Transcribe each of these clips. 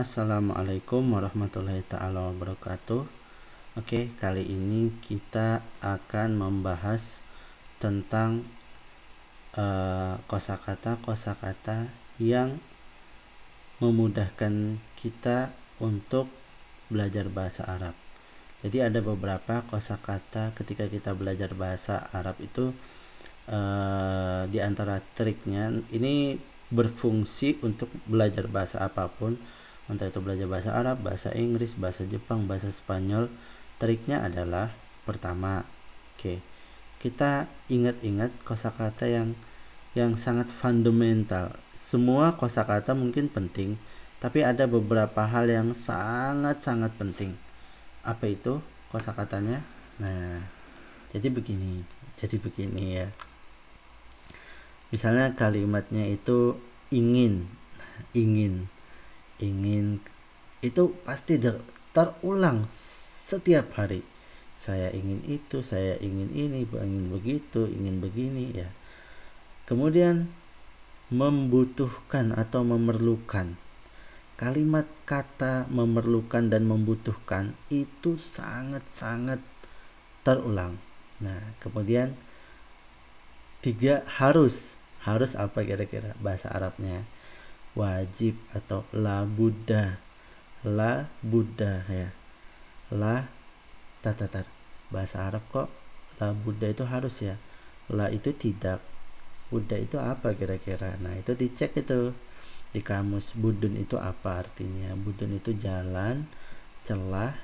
Assalamualaikum warahmatullahi taala wabarakatuh. Oke, kali ini kita akan membahas tentang uh, eh, kosakata kosakata yang memudahkan kita untuk belajar bahasa Arab. Jadi ada beberapa kosakata ketika kita belajar bahasa Arab itu uh, di antara triknya ini berfungsi untuk belajar bahasa apapun Entah itu belajar bahasa Arab, bahasa Inggris, bahasa Jepang, bahasa Spanyol. Triknya adalah pertama, oke, okay, kita ingat-ingat kosakata yang yang sangat fundamental. Semua kosakata mungkin penting, tapi ada beberapa hal yang sangat-sangat penting. Apa itu kosakatanya? Nah, jadi begini, jadi begini ya. Misalnya kalimatnya itu ingin, ingin ingin itu pasti ter, terulang setiap hari saya ingin itu saya ingin ini ingin begitu ingin begini ya kemudian membutuhkan atau memerlukan kalimat kata memerlukan dan membutuhkan itu sangat-sangat terulang. Nah, kemudian tiga harus harus apa kira-kira bahasa Arabnya? wajib atau la buddha la buddha ya la tar, bahasa Arab kok la buddha itu harus ya la itu tidak buddha itu apa kira-kira nah itu dicek itu di kamus budun itu apa artinya budun itu jalan celah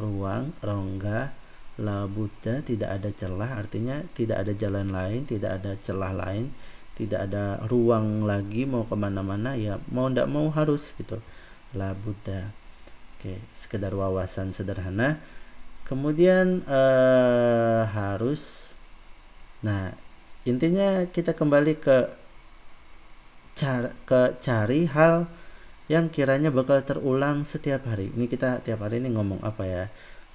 ruang rongga la buddha tidak ada celah artinya tidak ada jalan lain tidak ada celah lain tidak ada ruang lagi mau kemana-mana ya mau ndak mau harus gitu lah buddha oke sekedar wawasan sederhana kemudian eh, harus nah intinya kita kembali ke car ke cari hal yang kiranya bakal terulang setiap hari ini kita tiap hari ini ngomong apa ya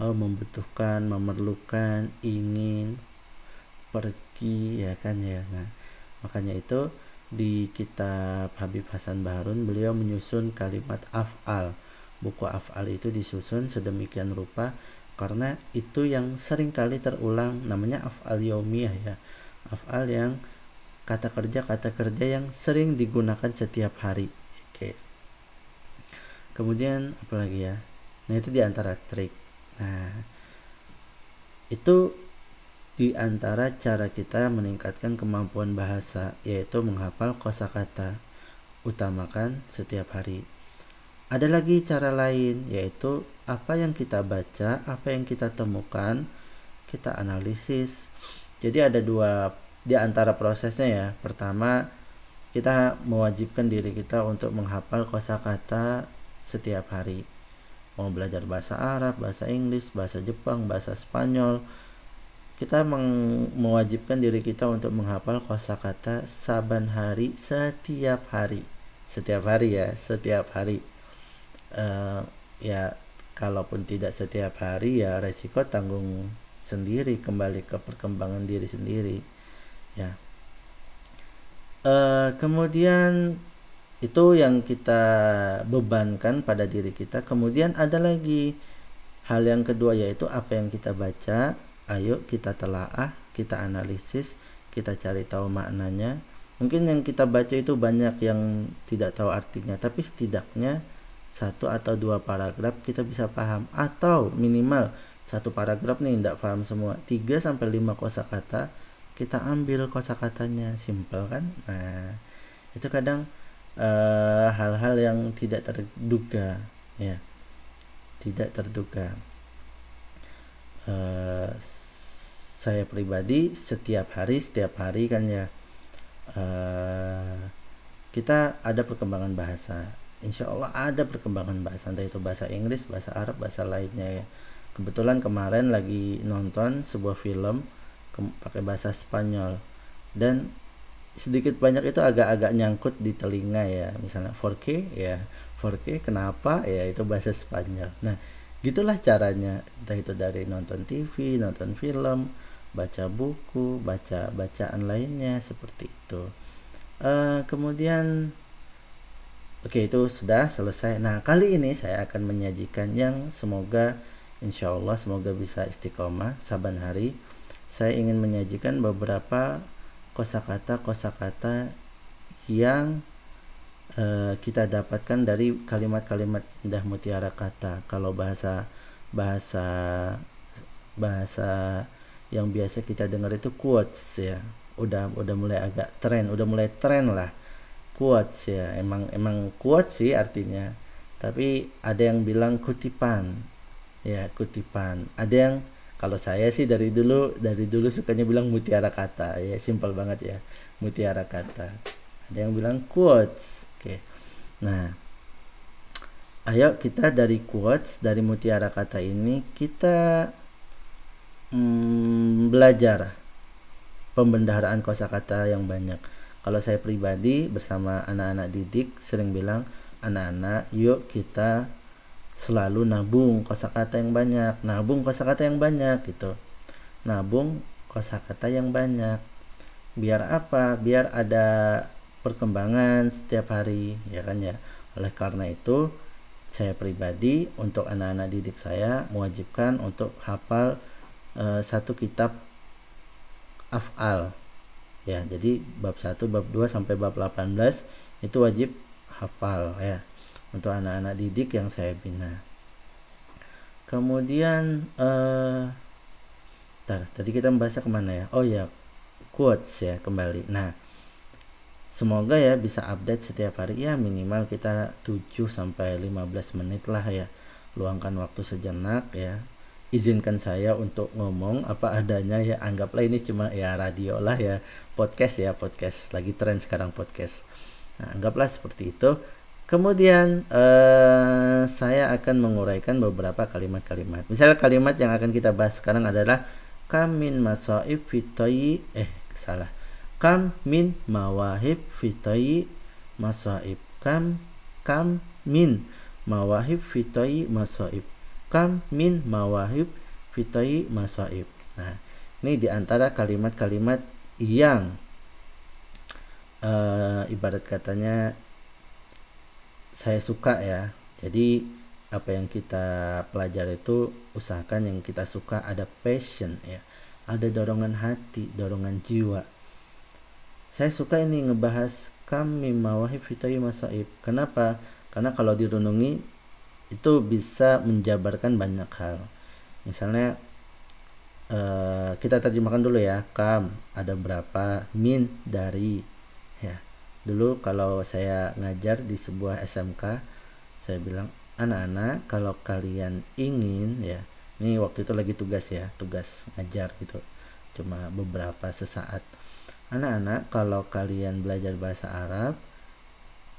oh, membutuhkan memerlukan ingin pergi ya kan ya nah Makanya itu di kitab Habib Hasan Baharun beliau menyusun kalimat af'al. Buku af'al itu disusun sedemikian rupa karena itu yang sering kali terulang namanya af'al yaumiyah ya. Af'al yang kata kerja kata kerja yang sering digunakan setiap hari. Oke. Kemudian apalagi ya? Nah, itu di antara trik. Nah, itu di antara cara kita meningkatkan kemampuan bahasa yaitu menghafal kosakata. Utamakan setiap hari. Ada lagi cara lain yaitu apa yang kita baca, apa yang kita temukan, kita analisis. Jadi ada dua di antara prosesnya ya. Pertama, kita mewajibkan diri kita untuk menghafal kosakata setiap hari. Mau belajar bahasa Arab, bahasa Inggris, bahasa Jepang, bahasa Spanyol, kita mewajibkan diri kita untuk menghafal kosakata saban hari setiap hari setiap hari ya setiap hari uh, ya kalaupun tidak setiap hari ya resiko tanggung sendiri kembali ke perkembangan diri sendiri ya uh, kemudian itu yang kita bebankan pada diri kita kemudian ada lagi hal yang kedua yaitu apa yang kita baca ayo kita telaah, kita analisis, kita cari tahu maknanya. Mungkin yang kita baca itu banyak yang tidak tahu artinya, tapi setidaknya satu atau dua paragraf kita bisa paham atau minimal satu paragraf nih tidak paham semua 3 sampai 5 kosakata kita ambil kosakatanya simpel kan nah itu kadang eh, hal-hal uh, hal -hal yang tidak terduga ya tidak terduga Eh, saya pribadi setiap hari setiap hari kan ya uh, kita ada perkembangan bahasa insya Allah ada perkembangan bahasa entah itu bahasa Inggris bahasa Arab bahasa lainnya ya kebetulan kemarin lagi nonton sebuah film pakai bahasa Spanyol dan sedikit banyak itu agak-agak nyangkut di telinga ya misalnya 4K ya 4K kenapa ya itu bahasa Spanyol nah gitulah caranya entah itu dari nonton TV nonton film baca buku baca bacaan lainnya seperti itu uh, kemudian oke okay, itu sudah selesai nah kali ini saya akan menyajikan yang semoga insya Allah semoga bisa istiqomah saban hari saya ingin menyajikan beberapa kosakata kosakata yang e, kita dapatkan dari kalimat-kalimat indah mutiara kata kalau bahasa bahasa bahasa yang biasa kita dengar itu quotes ya udah udah mulai agak tren udah mulai tren lah quotes ya emang emang quotes sih artinya tapi ada yang bilang kutipan ya kutipan ada yang kalau saya sih dari dulu dari dulu sukanya bilang mutiara kata ya simpel banget ya mutiara kata ada yang bilang quotes Oke. Nah, ayo kita dari quotes dari mutiara kata ini kita mm, belajar pembendaharaan kosakata yang banyak. Kalau saya pribadi bersama anak-anak didik sering bilang anak-anak yuk kita selalu nabung kosakata yang banyak, nabung kosakata yang banyak gitu. Nabung kosakata yang banyak. Biar apa? Biar ada perkembangan setiap hari ya kan ya oleh karena itu saya pribadi untuk anak-anak didik saya mewajibkan untuk hafal e, satu kitab afal ya jadi bab 1 bab 2 sampai bab 18 itu wajib hafal ya untuk anak-anak didik yang saya bina kemudian eh tar, tadi kita membahasnya kemana ya oh ya quotes ya kembali nah semoga ya bisa update setiap hari ya minimal kita 7 sampai 15 menit lah ya luangkan waktu sejenak ya izinkan saya untuk ngomong apa adanya ya anggaplah ini cuma ya radio lah ya podcast ya podcast lagi tren sekarang podcast nah, anggaplah seperti itu kemudian eh, saya akan menguraikan beberapa kalimat-kalimat misalnya kalimat yang akan kita bahas sekarang adalah kamin masoib fitoyi eh salah kam min mawahib fitai masaib kam kam min mawahib fitai masaib kam min mawahib fitai masaib nah ini diantara kalimat-kalimat yang uh, ibarat katanya saya suka ya jadi apa yang kita pelajari itu usahakan yang kita suka ada passion ya ada dorongan hati dorongan jiwa saya suka ini ngebahas kami mawahib fitayu masaib. Kenapa? Karena kalau direnungi itu bisa menjabarkan banyak hal. Misalnya uh, kita terjemahkan dulu ya, kam ada berapa, min dari ya. Dulu kalau saya ngajar di sebuah SMK, saya bilang anak-anak kalau kalian ingin ya ini waktu itu lagi tugas ya tugas ngajar gitu cuma beberapa sesaat Anak-anak, kalau kalian belajar bahasa Arab,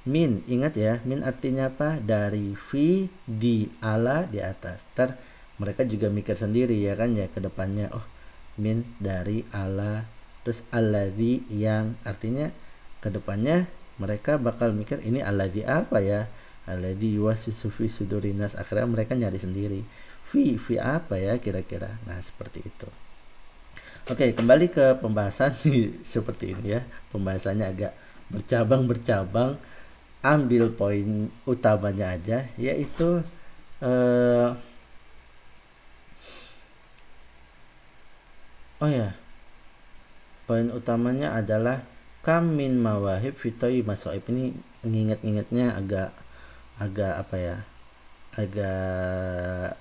min, ingat ya, min artinya apa? Dari fi, di, ala, di atas. Ntar mereka juga mikir sendiri ya kan ya ke depannya, oh min dari ala, terus di yang artinya ke depannya mereka bakal mikir ini di apa ya? di yuwasisu sufi sudurinas. Akhirnya mereka nyari sendiri. Fi, fi apa ya kira-kira? Nah, seperti itu. Oke, kembali ke pembahasan di, seperti ini ya. Pembahasannya agak bercabang-bercabang. Ambil poin utamanya aja, yaitu uh, oh ya, poin utamanya adalah kamin mawahib fitoi masoib ini nginget-ngingetnya agak agak apa ya agak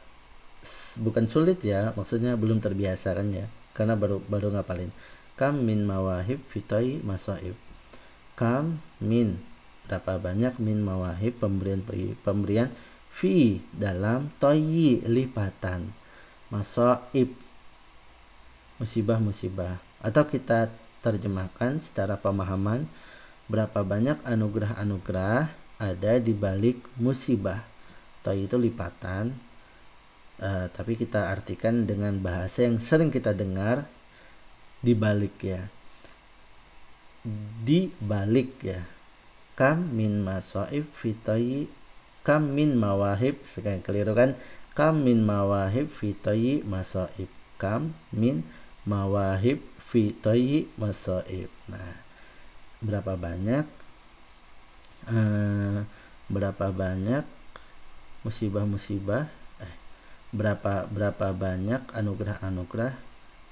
bukan sulit ya maksudnya belum terbiasa kan ya karena baru baru ngapalin kam min mawahib fitoi masoib kam min berapa banyak min mawahib pemberian pemberian fi dalam toyi lipatan masoib musibah musibah atau kita terjemahkan secara pemahaman berapa banyak anugerah-anugerah ada di balik musibah toyi itu lipatan uh, tapi kita artikan dengan bahasa yang sering kita dengar di balik ya di balik ya kam min masoib fitoyi kam min mawahib sekali keliru kan kam min mawahib fitoyi masoib kam min mawahib fitoyi masoib nah berapa banyak uh, berapa banyak musibah-musibah berapa berapa banyak anugerah-anugerah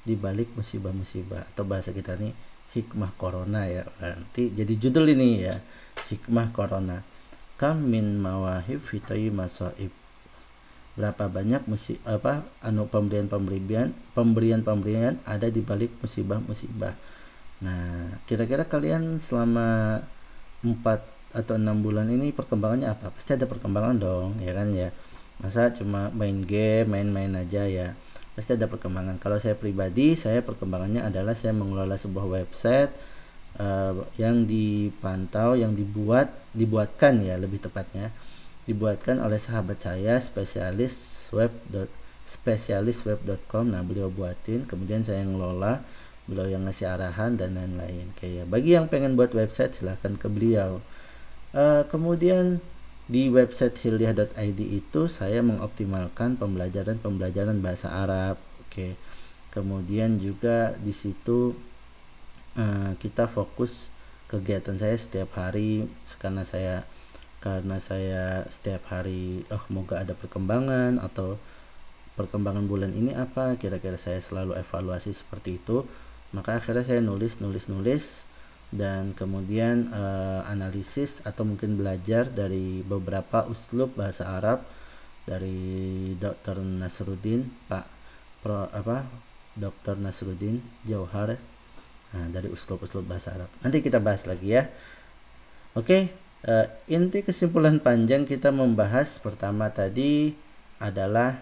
di balik musibah-musibah atau bahasa kita nih hikmah corona ya nanti jadi judul ini ya hikmah corona kam min mawahib fitoi masoib berapa banyak musi apa anu pemberian pemberian pemberian pemberian ada di balik musibah musibah nah kira-kira kalian selama empat atau enam bulan ini perkembangannya apa pasti ada perkembangan dong ya kan ya masa cuma main game main-main aja ya pasti ada perkembangan kalau saya pribadi saya perkembangannya adalah saya mengelola sebuah website uh, yang dipantau yang dibuat dibuatkan ya lebih tepatnya dibuatkan oleh sahabat saya spesialis web spesialis web.com nah beliau buatin kemudian saya ngelola beliau yang ngasih arahan dan lain-lain kayak ya, bagi yang pengen buat website silahkan ke beliau uh, kemudian di website hilyah.id itu saya mengoptimalkan pembelajaran-pembelajaran bahasa Arab. Oke. Kemudian juga di situ uh, kita fokus kegiatan saya setiap hari karena saya karena saya setiap hari oh moga ada perkembangan atau perkembangan bulan ini apa kira-kira saya selalu evaluasi seperti itu maka akhirnya saya nulis nulis nulis dan kemudian uh, analisis atau mungkin belajar dari beberapa uslub bahasa Arab dari Dr. Nasruddin Pak Pro, apa Dr. Nasruddin Jauhar nah, dari uslub-uslub bahasa Arab nanti kita bahas lagi ya oke uh, inti kesimpulan panjang kita membahas pertama tadi adalah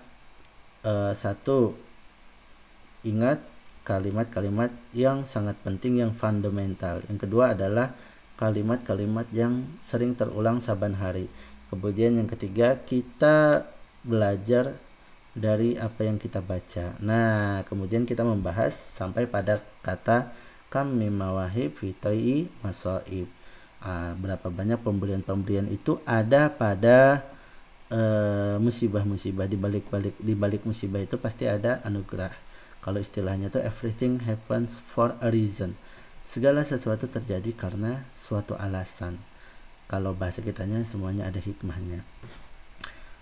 uh, satu ingat kalimat-kalimat yang sangat penting yang fundamental. Yang kedua adalah kalimat-kalimat yang sering terulang saban hari. Kemudian yang ketiga kita belajar dari apa yang kita baca. Nah, kemudian kita membahas sampai pada kata kami mawahib fitoi masoib. Ah, berapa banyak pemberian-pemberian itu ada pada eh, musibah-musibah uh, di balik-balik di balik musibah itu pasti ada anugerah kalau istilahnya itu everything happens for a reason segala sesuatu terjadi karena suatu alasan kalau bahasa kitanya semuanya ada hikmahnya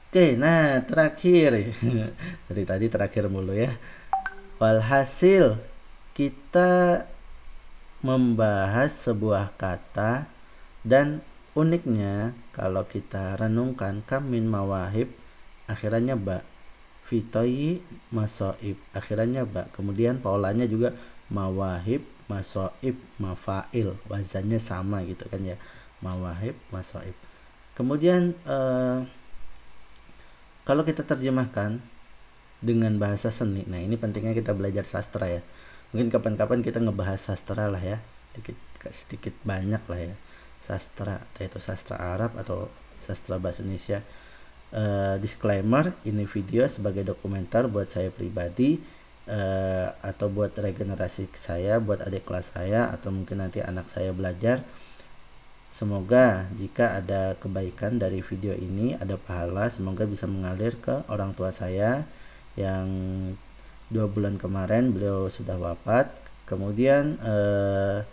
oke nah terakhir dari tadi terakhir mulu ya walhasil kita membahas sebuah kata dan uniknya kalau kita renungkan kamin mawahib akhirnya mbak fitoi masoib akhirnya ba kemudian polanya juga mawahib masoib mafail wazannya sama gitu kan ya mawahib masoib kemudian eh, kalau kita terjemahkan dengan bahasa seni nah ini pentingnya kita belajar sastra ya mungkin kapan-kapan kita ngebahas sastra lah ya sedikit sedikit banyak lah ya sastra yaitu sastra Arab atau sastra bahasa Indonesia Uh, disclaimer, ini video sebagai dokumenter buat saya pribadi uh, atau buat regenerasi saya, buat adik kelas saya atau mungkin nanti anak saya belajar. Semoga jika ada kebaikan dari video ini, ada pahala, semoga bisa mengalir ke orang tua saya yang dua bulan kemarin beliau sudah wafat. Kemudian uh,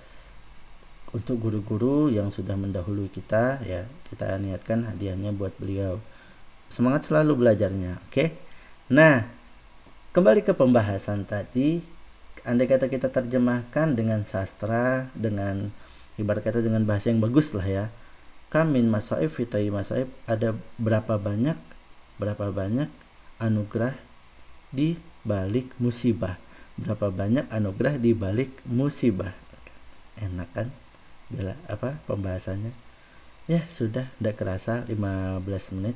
untuk guru-guru yang sudah mendahului kita ya kita niatkan hadiahnya buat beliau semangat selalu belajarnya oke okay? nah kembali ke pembahasan tadi andai kata kita terjemahkan dengan sastra dengan ibarat kata dengan bahasa yang bagus lah ya kamin masaib fitai masaib ada berapa banyak berapa banyak anugerah di balik musibah berapa banyak anugerah di balik musibah enak kan Jelas apa pembahasannya ya sudah tidak kerasa 15 menit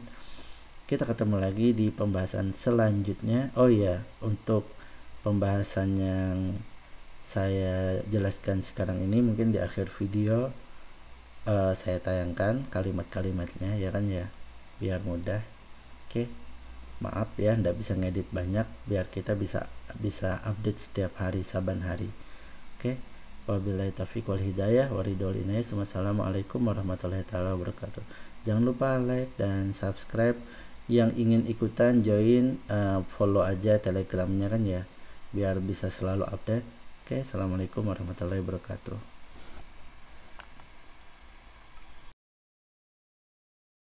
kita ketemu lagi di pembahasan selanjutnya. Oh iya, untuk pembahasan yang saya jelaskan sekarang ini mungkin di akhir video uh, saya tayangkan kalimat-kalimatnya ya kan ya biar mudah. Oke. Okay. Maaf ya ndak bisa ngedit banyak biar kita bisa bisa update setiap hari saban hari. Oke. Okay. Wabillahi taufiq wal hidayah waridhol Wassalamualaikum warahmatullahi wabarakatuh. Jangan lupa like dan subscribe yang ingin ikutan join uh, follow aja telegramnya kan ya biar bisa selalu update oke okay, assalamualaikum warahmatullahi wabarakatuh